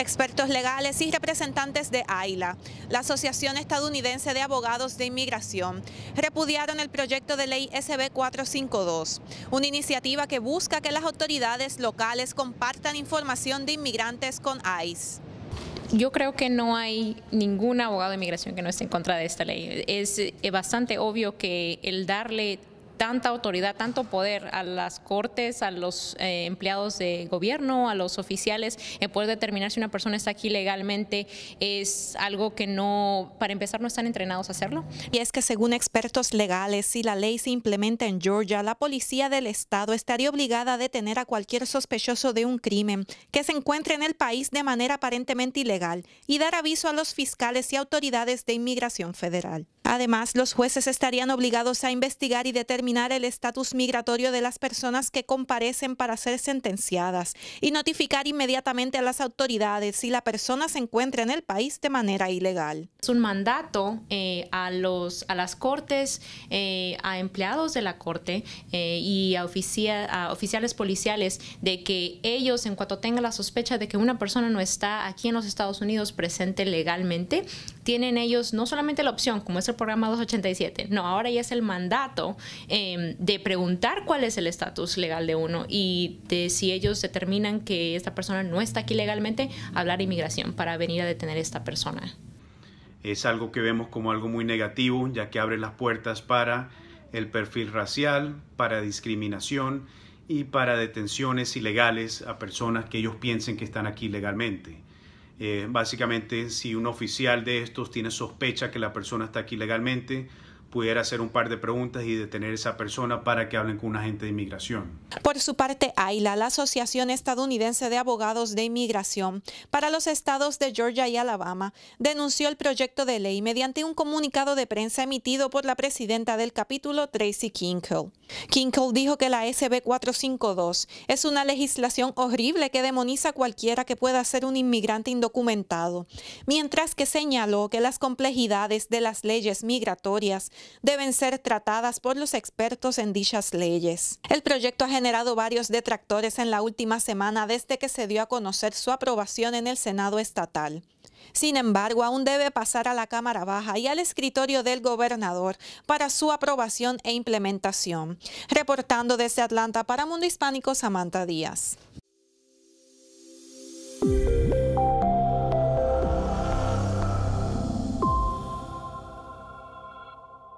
expertos legales y representantes de AILA, la Asociación Estadounidense de Abogados de Inmigración, repudiaron el proyecto de ley SB 452, una iniciativa que busca que las autoridades locales compartan información de inmigrantes con ICE yo creo que no hay ningún abogado de inmigración que no esté en contra de esta ley. Es eh, bastante obvio que el darle tanta autoridad, tanto poder a las cortes, a los eh, empleados de gobierno, a los oficiales, en poder determinar si una persona está aquí legalmente es algo que no, para empezar, no están entrenados a hacerlo. Y es que según expertos legales, si la ley se implementa en Georgia, la policía del estado estaría obligada a detener a cualquier sospechoso de un crimen que se encuentre en el país de manera aparentemente ilegal y dar aviso a los fiscales y autoridades de inmigración federal. Además, los jueces estarían obligados a investigar y determinar el estatus migratorio de las personas que comparecen para ser sentenciadas y notificar inmediatamente a las autoridades si la persona se encuentra en el país de manera ilegal. Es un mandato eh, a, las cortes, eh, a empleados de la corte eh, y a, a oficiales policiales de que ellos, en cuanto tengan la sospecha de que una persona no está aquí en los Estados Unidos presente legalmente, tienen ellos no solamente la opción, como es el programa 287, no, ahora ya es el mandato em, de preguntar cuál es el estatus legal de uno y de si ellos determinan que esta persona no está aquí legalmente, hablar inmigración para venir a detener a esta persona. Es algo que vemos como algo muy negativo, ya que abre las puertas para el perfil racial, para discriminación y para detenciones ilegales a personas que ellos piensen que están aquí legalmente. Eh, básicamente, si un oficial de estos tiene sospecha que la persona está aquí legalmente, pudiera hacer un par de preguntas y detener esa persona para que hablen con un agente de inmigración. Por su parte, AILA, la Asociación Estadounidense de Abogados de Inmigración para los estados de Georgia y Alabama, denunció el proyecto de ley mediante un comunicado de prensa emitido por la presidenta del capítulo, Tracy Kinkle. Kinkle dijo que la SB 452 es una legislación horrible que demoniza a cualquiera que pueda ser un inmigrante indocumentado, mientras que señaló que las complejidades de las leyes migratorias deben ser tratadas por los expertos en dichas leyes. El proyecto ha generado varios detractores en la última semana desde que se dio a conocer su aprobación en el Senado estatal. Sin embargo, aún debe pasar a la Cámara Baja y al escritorio del gobernador para su aprobación e implementación. Reportando desde Atlanta para Mundo Hispánico, Samantha Díaz.